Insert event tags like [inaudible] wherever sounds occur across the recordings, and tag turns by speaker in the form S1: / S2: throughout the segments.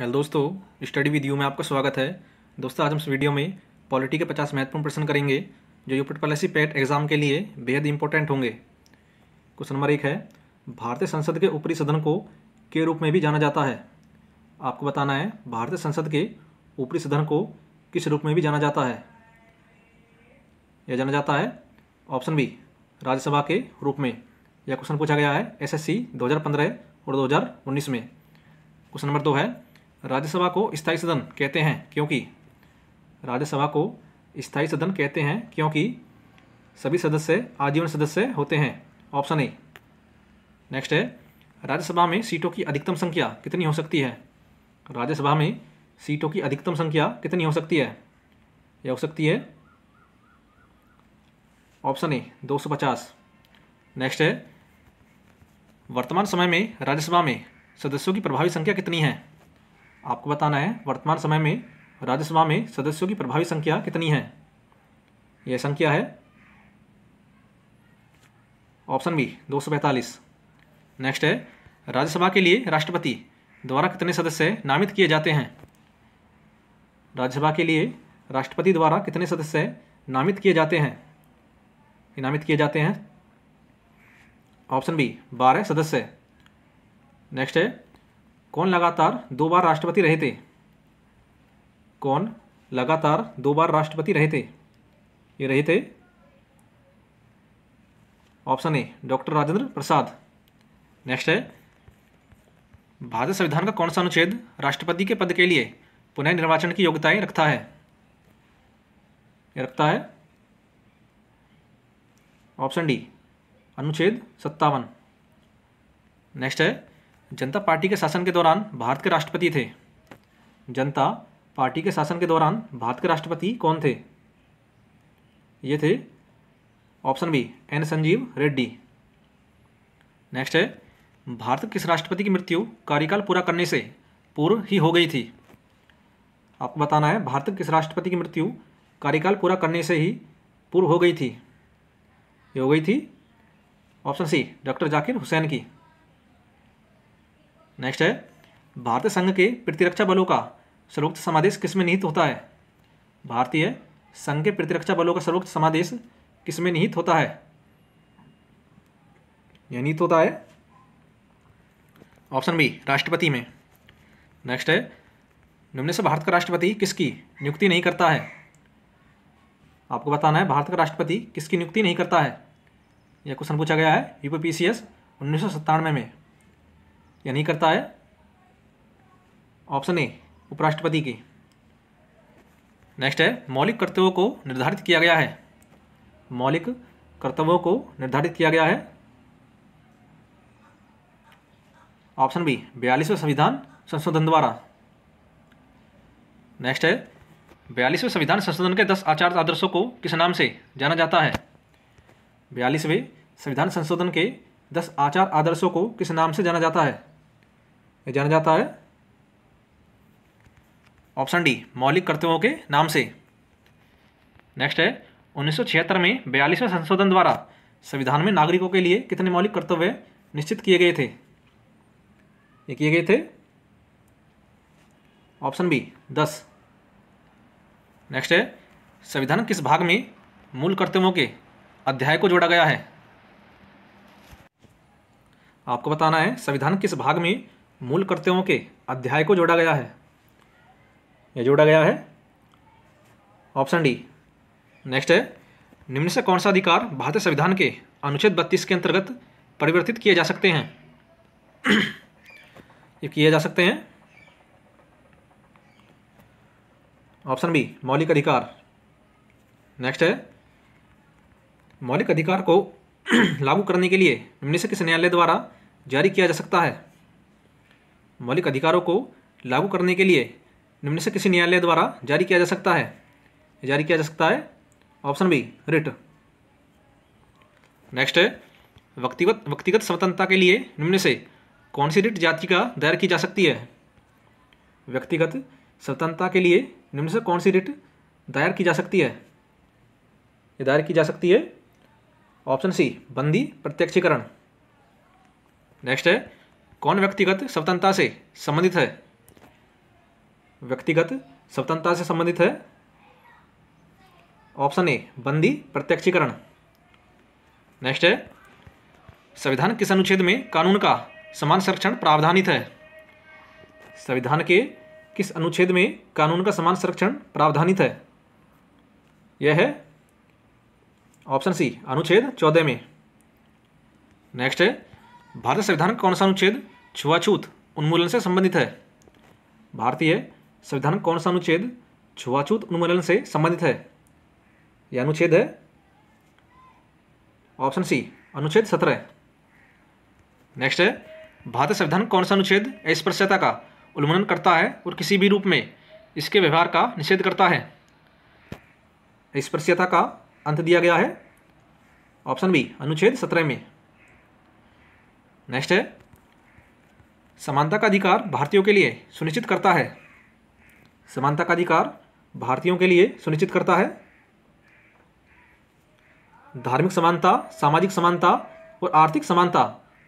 S1: hello दोस्तों study with you में आपका स्वागत है दोस्तों आज हम इस वीडियो में पॉलिटी के 50 महत्वपूर्ण प्रश्न करेंगे जो यूपी पॉलिसी पैट एग्जाम के लिए बेहद इंपॉर्टेंट होंगे क्वेश्चन नंबर एक है भारतीय संसद के ऊपरी सदन को के रूप में भी जाना जाता है आपको बताना है भारतीय संसद के ऊपरी सदन को किस रूप में भी जाना जाता है यह जाना जाता है ऑप्शन बी राज्यसभा के रूप में यह क्वेश्चन पूछा गया है एस एस और दो में क्वेश्चन नंबर दो है राज्यसभा को स्थायी सदन कहते हैं क्योंकि राज्यसभा को स्थायी सदन कहते हैं क्योंकि सभी सदस्य आजीवन सदस्य होते हैं ऑप्शन ए नेक्स्ट है राज्यसभा में सीटों की अधिकतम संख्या कितनी हो सकती है राज्यसभा में सीटों की अधिकतम संख्या कितनी हो सकती है यह हो सकती है ऑप्शन ए 250 नेक्स्ट है वर्तमान समय में राज्यसभा में सदस्यों की प्रभावी संख्या कितनी है आपको बताना है वर्तमान समय में राज्यसभा में सदस्यों की प्रभावी संख्या कितनी है यह संख्या है ऑप्शन बी दो नेक्स्ट है राज्यसभा के लिए राष्ट्रपति द्वारा कितने सदस्य नामित किए जाते हैं राज्यसभा के लिए राष्ट्रपति द्वारा कितने सदस्य नामित किए जाते हैं नामित किए जाते हैं ऑप्शन बी बारह सदस्य नेक्स्ट है कौन लगातार दो बार राष्ट्रपति रहे थे कौन लगातार दो बार राष्ट्रपति रहे थे ये रहे थे option A doctor Rajendra Prasad next है भारतीय संविधान का कौन सा अनुच्छेद राष्ट्रपति के पद के लिए पुनः निर्वाचन की योग्यताएं रखता है रखता है ऑप्शन डी अनुच्छेद सत्तावन नेक्स्ट है जनता पार्टी के शासन के दौरान भारत के राष्ट्रपति थे जनता पार्टी के शासन के दौरान भारत के राष्ट्रपति कौन थे ये थे option B N Sanjiva Reddy next है भारत किस राष्ट्रपति की मृत्यु कार्यकाल पूरा करने से पूर्व ही हो गई थी आपको बताना है भारत किस राष्ट्रपति की मृत्यु कार्यकाल पूरा करने से ही पूर्व हो गई थी ये हो गई थी option C doctor Zakir Hussain की नेक्स्ट है भारतीय संघ के प्रतिरक्षा बलों का सर्वोक्त समादेश किसमें निहित होता है भारतीय संघ के प्रतिरक्षा बलों का सर्वोक्त समादेश किसमें निहित होता है यह निहित होता है ऑप्शन बी राष्ट्रपति में नेक्स्ट है निम्न से भारत का राष्ट्रपति किसकी नियुक्ति नहीं करता है आपको बताना है भारत का राष्ट्रपति किसकी नियुक्ति नहीं करता है यह क्वेश्चन पूछा गया है यूपीपीसीएस उन्नीस सौ सत्तानवे में या नहीं करता है ऑप्शन ए उपराष्ट्रपति की नेक्स्ट है मौलिक कर्तव्यों को निर्धारित किया गया है मौलिक कर्तव्यों को निर्धारित किया गया है ऑप्शन बी बयालीसवें संविधान संशोधन द्वारा नेक्स्ट है बयालीसवें संविधान संशोधन के दस आचार आदर्शों को किस नाम से जाना जाता है बयालीसवें संविधान संशोधन के दस आचार आदर्शों को किस नाम से जाना जाता है जाना जाता है ऑप्शन डी मौलिक कर्तव्यों के नाम से नेक्स्ट है 1976 में बयालीसवें संशोधन द्वारा संविधान में नागरिकों के लिए कितने मौलिक कर्तव्य निश्चित किए गए थे ये किए गए थे ऑप्शन बी दस नेक्स्ट है संविधान किस भाग में मूल कर्तव्यों के अध्याय को जोड़ा गया है आपको बताना है संविधान किस भाग में मूल कर्तव्यों के अध्याय को जोड़ा गया है यह जोड़ा गया है ऑप्शन डी नेक्स्ट है निम्न से कौन सा अधिकार भारतीय संविधान के अनुच्छेद बत्तीस के अंतर्गत परिवर्तित किए जा सकते हैं ये किए जा सकते हैं ऑप्शन बी मौलिक अधिकार नेक्स्ट है मौलिक अधिकार को [clears throat] लागू करने के लिए निम्न से किस न्यायालय द्वारा जारी किया जा सकता है मौलिक अधिकारों को लागू करने के लिए निम्न से किसी न्यायालय द्वारा जारी किया जा सकता है जारी किया जा सकता है ऑप्शन बी रिट नेक्स्ट है व्यक्तिगत व्यक्तिगत स्वतंत्रता के लिए निम्न से कौन सी रिट याचिका दायर की जा सकती है व्यक्तिगत स्वतंत्रता के लिए निम्न से कौन सी रिट दायर की जा सकती है ये दायर की जा सकती है ऑप्शन सी बंदी प्रत्यक्षीकरण नेक्स्ट है कौन व्यक्तिगत स्वतंत्रता से संबंधित है व्यक्तिगत स्वतंत्रता से संबंधित है ऑप्शन ए बंदी प्रत्यक्षीकरण नेक्स्ट है संविधान किस अनुच्छेद में कानून का समान संरक्षण प्रावधानित है संविधान के किस अनुच्छेद में कानून का समान संरक्षण प्रावधानित है यह है ऑप्शन सी अनुच्छेद चौदह में नेक्स्ट है भारतीय संविधान कौन सा अनुच्छेद छुआछूत उन्मूलन से संबंधित है भारतीय संविधान कौन सा अनुच्छेद छुआछूत उन्मूलन से संबंधित है यह अनुच्छेद है ऑप्शन सी अनुच्छेद सत्रह नेक्स्ट है भारतीय संविधान कौन सा अनुच्छेद अस्पृश्यता का उल्लंघन करता है और किसी भी रूप में इसके व्यवहार का निषेध करता है स्पर्शीयता का अंत दिया गया है ऑप्शन बी अनुच्छेद सत्रह में नेक्स्ट है समानता का अधिकार भारतीयों के लिए सुनिश्चित करता है समानता का अधिकार भारतीयों के लिए सुनिश्चित करता है धार्मिक समानता सामाजिक समानता और आर्थिक समानता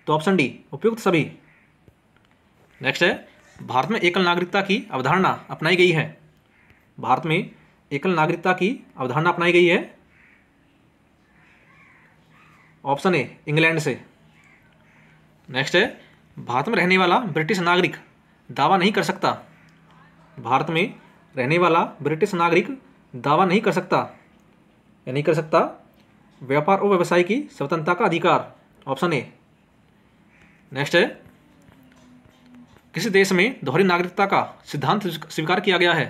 S1: तो ऑप्शन डी उपयुक्त सभी नेक्स्ट है भारत में एकल नागरिकता की अवधारणा अपनाई गई है भारत में एकल नागरिकता की अवधारणा अपनाई गई है ऑप्शन ए इंग्लैंड से नेक्स्ट है भारत में रहने वाला ब्रिटिश नागरिक दावा नहीं कर सकता भारत में रहने वाला ब्रिटिश नागरिक दावा नहीं कर सकता या नहीं कर सकता व्यापार और व्यवसाय की स्वतंत्रता का अधिकार ऑप्शन ए नेक्स्ट है किस देश में दोहरी नागरिकता का सिद्धांत स्वीकार किया गया है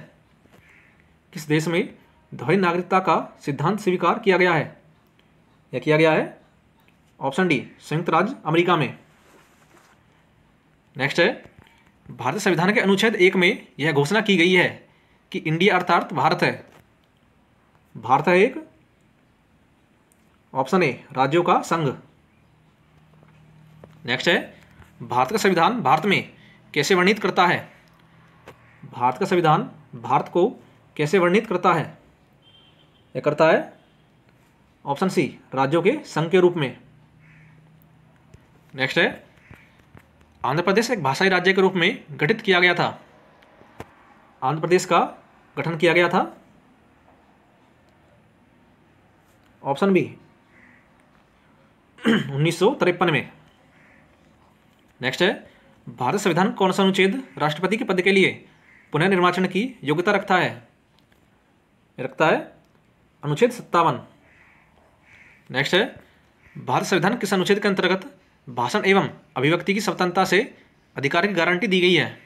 S1: किस देश में दोहरी नागरिकता का सिद्धांत स्वीकार किया गया है यह किया गया है ऑप्शन डी संयुक्त राज्य अमेरिका में नेक्स्ट है भारतीय संविधान के अनुच्छेद एक में यह घोषणा की गई है कि इंडिया अर्थात भारत है भारत है एक ऑप्शन ए राज्यों का संघ नेक्स्ट है भारत का संविधान भारत में कैसे वर्णित करता है भारत का संविधान भारत को कैसे वर्णित करता है यह करता है ऑप्शन सी राज्यों के संघ के रूप में नेक्स्ट है आंध्र प्रदेश एक भाषाई राज्य के रूप में गठित किया गया था आंध्र प्रदेश का गठन किया गया था ऑप्शन बी उन्नीस में नेक्स्ट है भारत संविधान कौन सा अनुच्छेद राष्ट्रपति के पद के लिए पुनर्निर्वाचन की योग्यता रखता है रखता है अनुच्छेद सत्तावन नेक्स्ट है भारत संविधान किस अनुच्छेद के अंतर्गत भाषण एवं अभिव्यक्ति की स्वतंत्रता से अधिकार की गारंटी दी गई है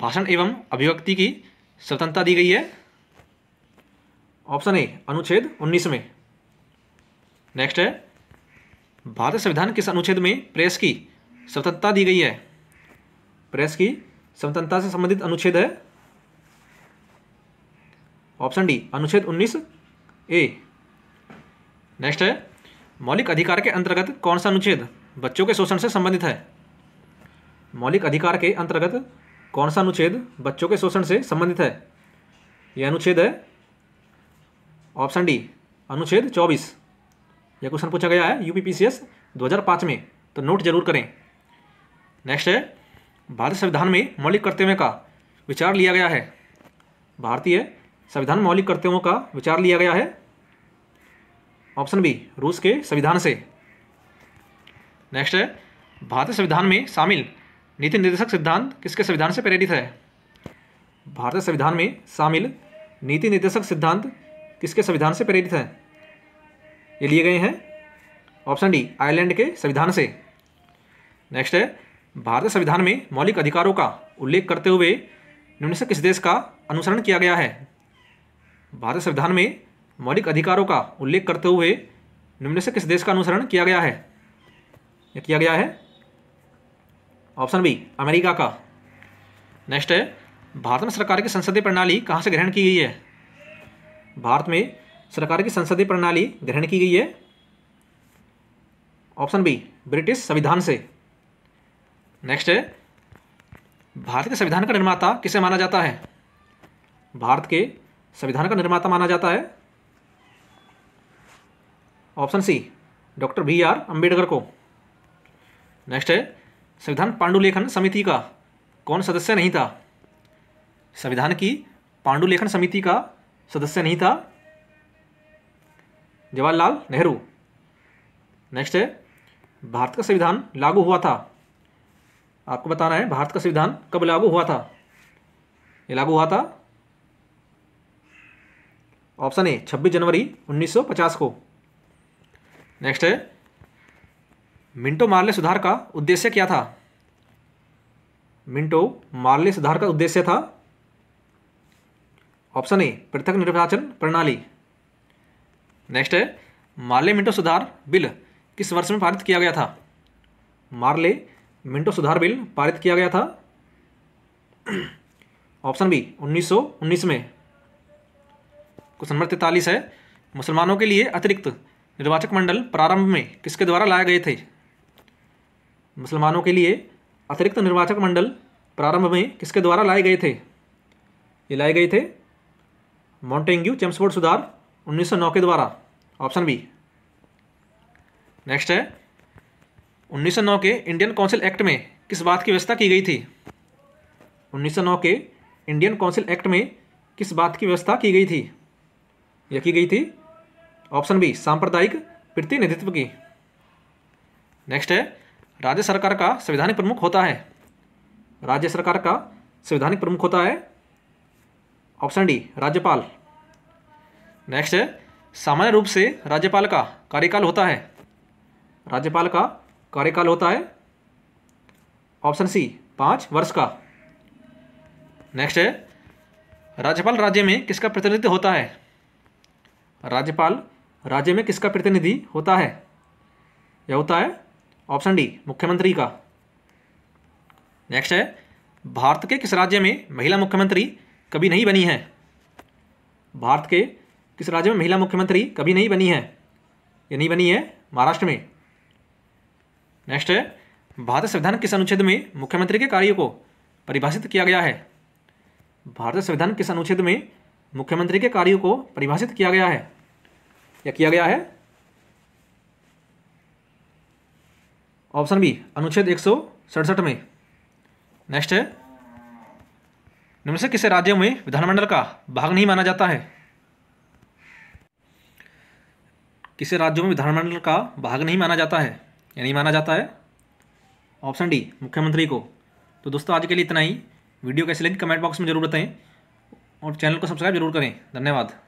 S1: भाषण एवं अभिव्यक्ति की स्वतंत्रता दी गई है ऑप्शन ए अनुच्छेद 19 में नेक्स्ट है भारतीय संविधान किस अनुच्छेद में प्रेस की स्वतंत्रता दी गई है प्रेस की स्वतंत्रता से संबंधित अनुच्छेद है ऑप्शन डी अनुच्छेद 19 ए नेक्स्ट है मौलिक अधिकार के अंतर्गत कौन सा अनुच्छेद बच्चों के शोषण से संबंधित है मौलिक अधिकार के अंतर्गत कौन सा अनुच्छेद बच्चों के शोषण से संबंधित है यह अनुच्छेद है ऑप्शन डी अनुच्छेद चौबीस यह क्वेश्चन पूछा गया है यूपीपीसीएस 2005 में तो नोट जरूर करें नेक्स्ट है भारतीय संविधान में मौलिक कर्तव्य का विचार लिया गया है भारतीय संविधान मौलिक कर्तव्यों का विचार लिया गया है ऑप्शन बी रूस के संविधान से नेक्स्ट है भारतीय संविधान में शामिल नीति निर्देशक सिद्धांत किसके संविधान से प्रेरित है भारतीय संविधान में शामिल नीति निर्देशक सिद्धांत किसके संविधान से प्रेरित है ये लिए गए हैं ऑप्शन डी आयरलैंड के संविधान से नेक्स्ट है भारतीय संविधान में मौलिक अधिकारों का उल्लेख करते हुए निम्न से किस देश का अनुसरण किया गया है भारतीय संविधान में मौलिक अधिकारों का उल्लेख करते हुए निम्न से किस देश का अनुसरण किया गया है या किया गया है ऑप्शन बी अमेरिका का नेक्स्ट है भारत में सरकार की संसदीय प्रणाली कहाँ से ग्रहण की गई है भारत में सरकार की संसदीय प्रणाली ग्रहण की गई है ऑप्शन बी ब्रिटिश संविधान से नेक्स्ट है भारत के संविधान का निर्माता किसे माना जाता है भारत के संविधान का निर्माता माना जाता है option C doctor B R Ambedkar को नेक्स्ट है संविधान पांडुलेखन समिति का कौन सदस्य नहीं था संविधान की पांडुलेखन समिति का सदस्य नहीं था जवाहरलाल नेहरू नेक्स्ट है भारत का संविधान लागू हुआ था आपको बताना है भारत का संविधान कब लागू हुआ था ये लागू हुआ था ऑप्शन ए 26 जनवरी 1950 को नेक्स्ट है मिंटो मार्ले सुधार का उद्देश्य क्या था मिंटो मार्ले सुधार का उद्देश्य था ऑप्शन ए पृथक निर्वाचन प्रणाली नेक्स्ट है मार्ले मिंटो सुधार बिल किस वर्ष में पारित किया गया था मार्ले मिंटो सुधार बिल पारित किया गया था ऑप्शन बी 1919 में क्वेश्चन नंबर तैतालीस है मुसलमानों के लिए अतिरिक्त निर्वाचक मंडल प्रारंभ में किसके द्वारा लाए गए थे मुसलमानों के लिए अतिरिक्त निर्वाचक मंडल प्रारंभ में किसके द्वारा लाए गए थे ये लाए गए थे मॉन्टेंग्यू चेम्सफोर्ड सुधार 1909 के द्वारा ऑप्शन बी नेक्स्ट है 1909 के इंडियन काउंसिल एक्ट में किस बात की व्यवस्था की गई थी 1909 के इंडियन काउंसिल एक्ट में किस बात की व्यवस्था की गई थी यह की गई थी ऑप्शन बी सांप्रदायिक प्रतिनिधित्व की नेक्स्ट है राज्य सरकार का संवैधानिक प्रमुख होता है राज्य सरकार का संवैधानिक प्रमुख होता है ऑप्शन डी राज्यपाल नेक्स्ट है सामान्य रूप से राज्यपाल का कार्यकाल होता है राज्यपाल का कार्यकाल होता है ऑप्शन सी पाँच वर्ष का नेक्स्ट है राज्यपाल राज्य में किसका प्रतिनिधित्व होता है राज्यपाल राज्य में किसका प्रतिनिधि होता है यह होता है ऑप्शन डी मुख्यमंत्री का नेक्स्ट है भारत के किस राज्य में महिला मुख्यमंत्री कभी नहीं बनी है भारत के किस राज्य में महिला मुख्यमंत्री कभी नहीं बनी है यह नहीं बनी है महाराष्ट्र में नेक्स्ट है भारतीय संविधान किस अनुच्छेद में मुख्यमंत्री के कार्यों को परिभाषित किया गया है भारतीय संविधान किस अनुच्छेद में मुख्यमंत्री के कार्यों को परिभाषित किया गया है या किया गया है ऑप्शन बी अनुच्छेद एक में नेक्स्ट है निम्न से किसे राज्यों में विधानमंडल का भाग नहीं माना जाता है किसे राज्यों में विधानमंडल का भाग नहीं माना जाता है या नहीं माना जाता है ऑप्शन डी मुख्यमंत्री को तो दोस्तों आज के लिए इतना ही वीडियो कैसे लगी कमेंट बॉक्स में जरूर बताएं और चैनल को सब्सक्राइब जरूर करें धन्यवाद